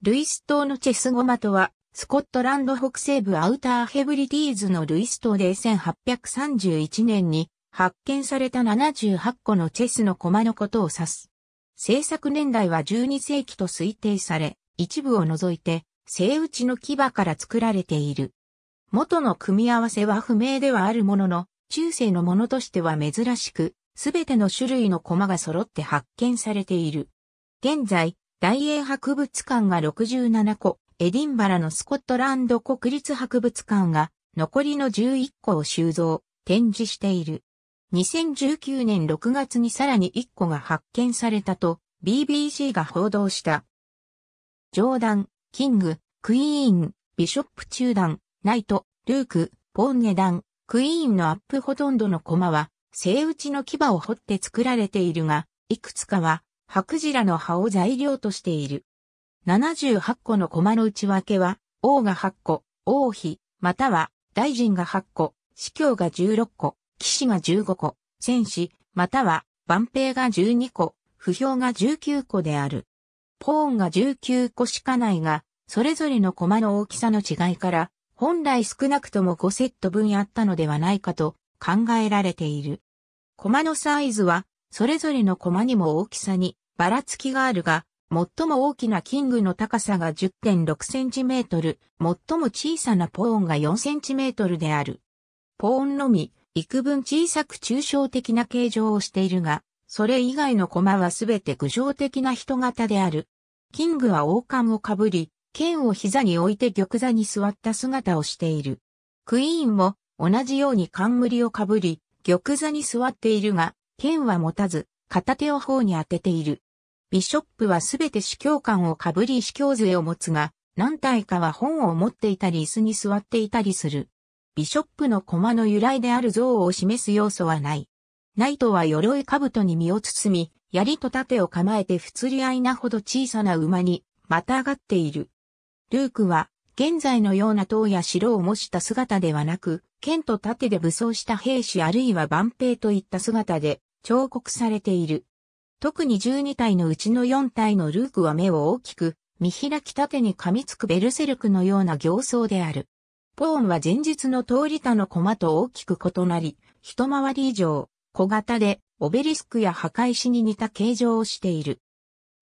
ルイス島のチェスゴマとは、スコットランド北西部アウターヘブリティーズのルイス島で1831年に発見された78個のチェスの駒のことを指す。制作年代は12世紀と推定され、一部を除いて、生打ちの牙から作られている。元の組み合わせは不明ではあるものの、中世のものとしては珍しく、すべての種類の駒が揃って発見されている。現在、大英博物館が67個、エディンバラのスコットランド国立博物館が残りの11個を収蔵、展示している。2019年6月にさらに1個が発見されたと BBC が報道した。ジョーダン、キング、クイーン、ビショップ中段、ナイト、ルーク、ポンネダン、クイーンのアップほとんどのコマは、生打ちの牙を掘って作られているが、いくつかは白ジラの葉を材料としている。78個の駒の内訳は、王が8個、王妃、または大臣が8個、司教が16個、騎士が15個、戦士、または万兵が12個、不評が19個である。ポーンが19個しかないが、それぞれの駒の大きさの違いから、本来少なくとも5セット分あったのではないかと考えられている。駒のサイズはそれぞれの駒にも大きさにばらつきがあるが、最も大きなキングの高さが 10.6cm、最も小さなポーンが 4cm である。ポーンのみ、幾分小さく抽象的な形状をしているが、それ以外の駒はすべて具象的な人型である。キングは王冠をかぶり、剣を膝に置いて玉座に座った姿をしている。クイーンも同じように冠をかぶり、玉座に座っているが、剣は持たず、片手を頬に当てている。ビショップはすべて司教官をかぶり司教杖を持つが、何体かは本を持っていたり椅子に座っていたりする。ビショップの駒の由来である像を示す要素はない。ナイトは鎧兜に身を包み、槍と盾を構えて不釣り合いなほど小さな馬に、また上がっている。ルークは、現在のような塔や城を模した姿ではなく、剣と盾で武装した兵士あるいは万兵といった姿で、彫刻されている。特に12体のうちの4体のルークは目を大きく、見開き縦に噛みつくベルセルクのような形相である。ポーンは前日の通り他の駒と大きく異なり、一回り以上、小型で、オベリスクや墓石に似た形状をしている。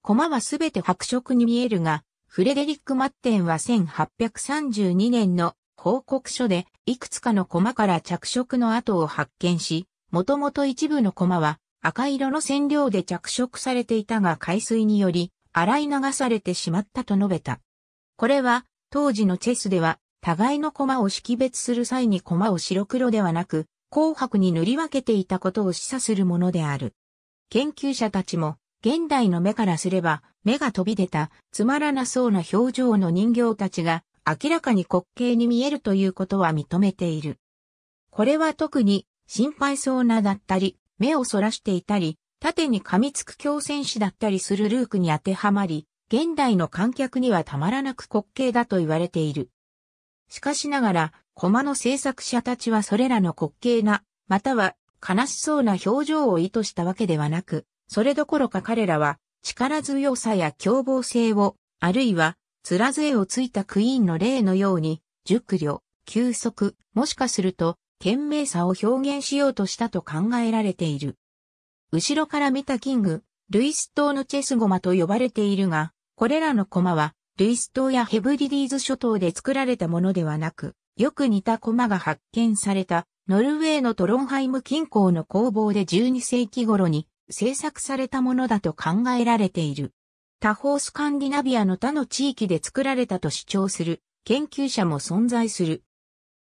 駒はすべて白色に見えるが、フレデリック・マッテンは1832年の報告書で、いくつかの駒から着色の跡を発見し、もともと一部の駒は赤色の染料で着色されていたが海水により洗い流されてしまったと述べた。これは当時のチェスでは互いの駒を識別する際に駒を白黒ではなく紅白に塗り分けていたことを示唆するものである。研究者たちも現代の目からすれば目が飛び出たつまらなそうな表情の人形たちが明らかに滑稽に見えるということは認めている。これは特に心配そうなだったり、目をそらしていたり、縦に噛みつく強戦士だったりするルークに当てはまり、現代の観客にはたまらなく滑稽だと言われている。しかしながら、コマの制作者たちはそれらの滑稽な、または悲しそうな表情を意図したわけではなく、それどころか彼らは力強さや凶暴性を、あるいは、面杖をついたクイーンの例のように、熟慮、休息、もしかすると、賢明さを表現しようとしたと考えられている。後ろから見たキング、ルイス島のチェスゴマと呼ばれているが、これらの駒は、ルイス島やヘブリディーズ諸島で作られたものではなく、よく似た駒が発見された、ノルウェーのトロンハイム近郊の工房で12世紀頃に制作されたものだと考えられている。他方スカンディナビアの他の地域で作られたと主張する研究者も存在する。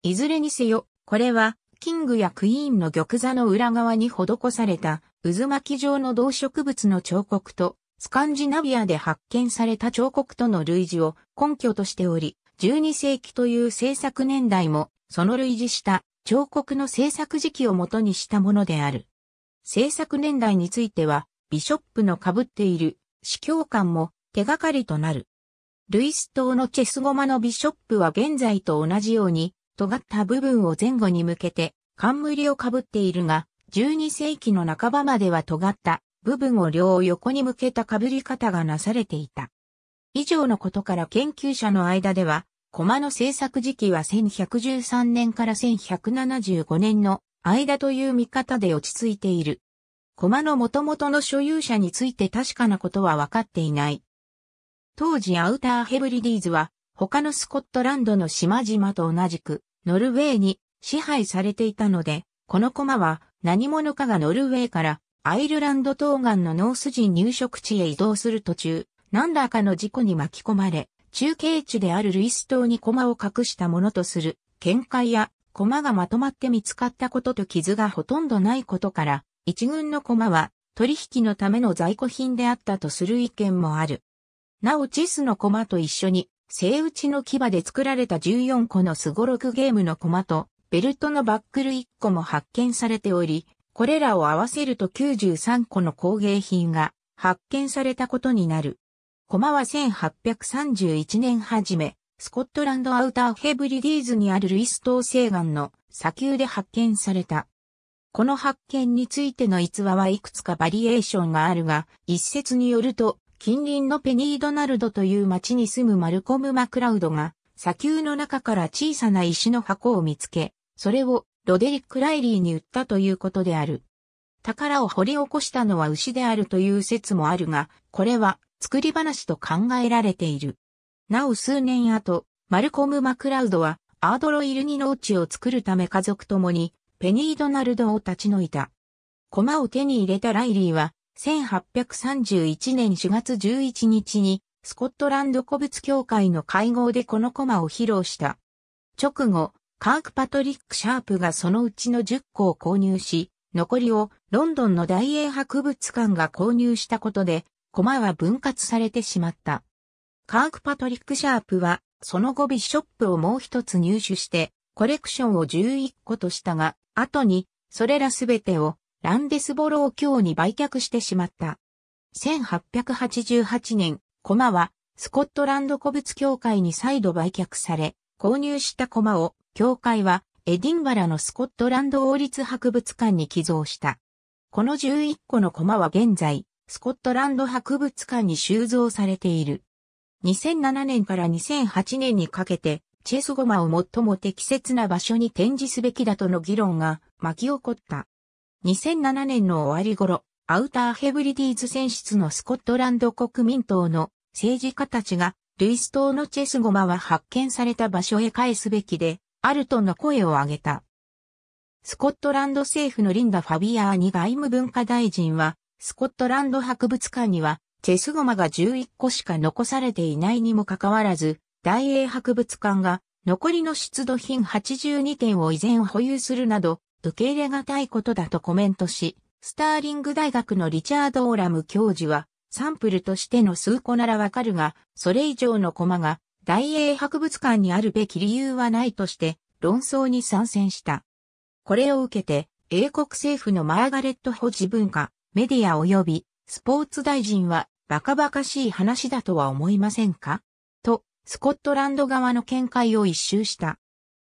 いずれにせよ、これは、キングやクイーンの玉座の裏側に施された渦巻き状の動植物の彫刻と、スカンジナビアで発見された彫刻との類似を根拠としており、12世紀という制作年代も、その類似した彫刻の制作時期をもとにしたものである。制作年代については、ビショップの被っている司教官も手がかりとなる。ルイス島のチェスゴマのビショップは現在と同じように尖った部分を前後に向けて冠をかぶっているが、12世紀の半ばまでは尖った部分を両横に向けた被り方がなされていた。以上のことから研究者の間では、駒の制作時期は1113年から1175年の間という見方で落ち着いている。駒の元々の所有者について確かなことは分かっていない。当時アウターヘブリディーズは他のスコットランドの島々と同じくノルウェーに支配されていたので、この駒は何者かがノルウェーからアイルランド東岸のノース人入植地へ移動する途中、何らかの事故に巻き込まれ、中継地であるルイス島に駒を隠したものとする見解や駒がまとまって見つかったことと傷がほとんどないことから、一軍の駒は取引のための在庫品であったとする意見もある。なおチスの駒と一緒に正打ちの牙で作られた14個のスゴロクゲームの駒と、ベルトのバックル1個も発見されており、これらを合わせると93個の工芸品が発見されたことになる。駒は1831年初め、スコットランドアウターヘブリディーズにあるルイス島西岸の砂丘で発見された。この発見についての逸話はいくつかバリエーションがあるが、一説によると、近隣のペニードナルドという町に住むマルコム・マクラウドが、砂丘の中から小さな石の箱を見つけ、それをロデリック・ライリーに売ったということである。宝を掘り起こしたのは牛であるという説もあるが、これは作り話と考えられている。なお数年後、マルコム・マクラウドはアードロイルニの地を作るため家族ともにペニードナルドを立ち退いた。駒を手に入れたライリーは1831年4月11日に、スコットランド古物協会の会合でこのコマを披露した。直後、カーク・パトリック・シャープがそのうちの10個を購入し、残りをロンドンの大英博物館が購入したことで、コマは分割されてしまった。カーク・パトリック・シャープは、その後ビショップをもう一つ入手して、コレクションを11個としたが、後に、それらすべてをランデスボロー卿に売却してしまった。1888年、駒はスコットランド古物協会に再度売却され、購入した駒を協会はエディンバラのスコットランド王立博物館に寄贈した。この11個の駒は現在、スコットランド博物館に収蔵されている。2007年から2008年にかけて、チェスゴマを最も適切な場所に展示すべきだとの議論が巻き起こった。2007年の終わり頃、アウターヘブリディーズ選出のスコットランド国民党の政治家たちが、ルイス島のチェスゴマは発見された場所へ返すべきで、あるとの声を上げた。スコットランド政府のリンダ・ファビアーニ外務文化大臣は、スコットランド博物館には、チェスゴマが11個しか残されていないにもかかわらず、大英博物館が残りの出土品82点を依然保有するなど、受け入れがたいことだとコメントし、スターリング大学のリチャード・オーラム教授は、サンプルとしての数個ならわかるが、それ以上のコマが大英博物館にあるべき理由はないとして、論争に参戦した。これを受けて、英国政府のマーガレット・保持文化、メディア及びスポーツ大臣は、バカバカしい話だとは思いませんかと、スコットランド側の見解を一周した。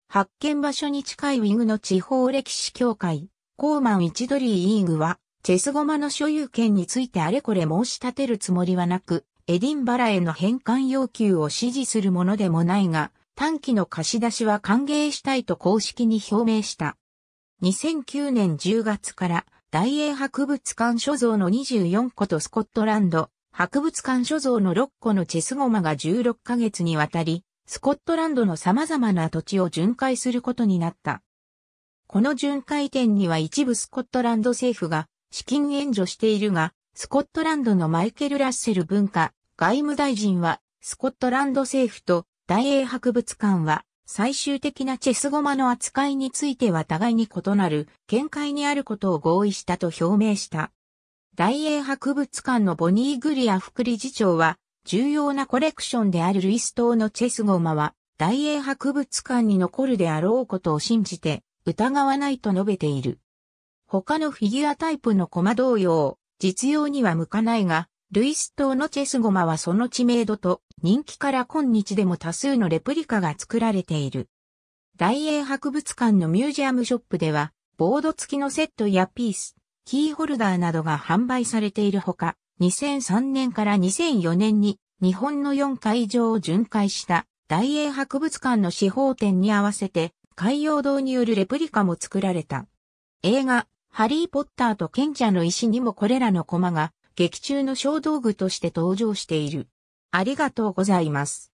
発見場所に近いウィングの地方歴史協会、コーマン一ドリーイーグは、チェスゴマの所有権についてあれこれ申し立てるつもりはなく、エディンバラへの返還要求を支持するものでもないが、短期の貸し出しは歓迎したいと公式に表明した。2009年10月から、大英博物館所蔵の24個とスコットランド、博物館所蔵の6個のチェスゴマが16ヶ月にわたり、スコットランドの様々な土地を巡回することになった。この巡回展には一部スコットランド政府が資金援助しているが、スコットランドのマイケル・ラッセル文化外務大臣は、スコットランド政府と大英博物館は、最終的なチェスゴマの扱いについては互いに異なる見解にあることを合意したと表明した。大英博物館のボニー・グリア副理事長は、重要なコレクションであるルイス島のチェスゴマは、大英博物館に残るであろうことを信じて、疑わないと述べている。他のフィギュアタイプのコマ同様、実用には向かないが、ルイス島のチェスゴマはその知名度と人気から今日でも多数のレプリカが作られている。大英博物館のミュージアムショップでは、ボード付きのセットやピース、キーホルダーなどが販売されているほか、2003年から2004年に日本の4会場を巡回した大英博物館の司法展に合わせて海洋堂によるレプリカも作られた。映画、ハリー・ポッターと賢者の石にもこれらのコマが劇中の小道具として登場している。ありがとうございます。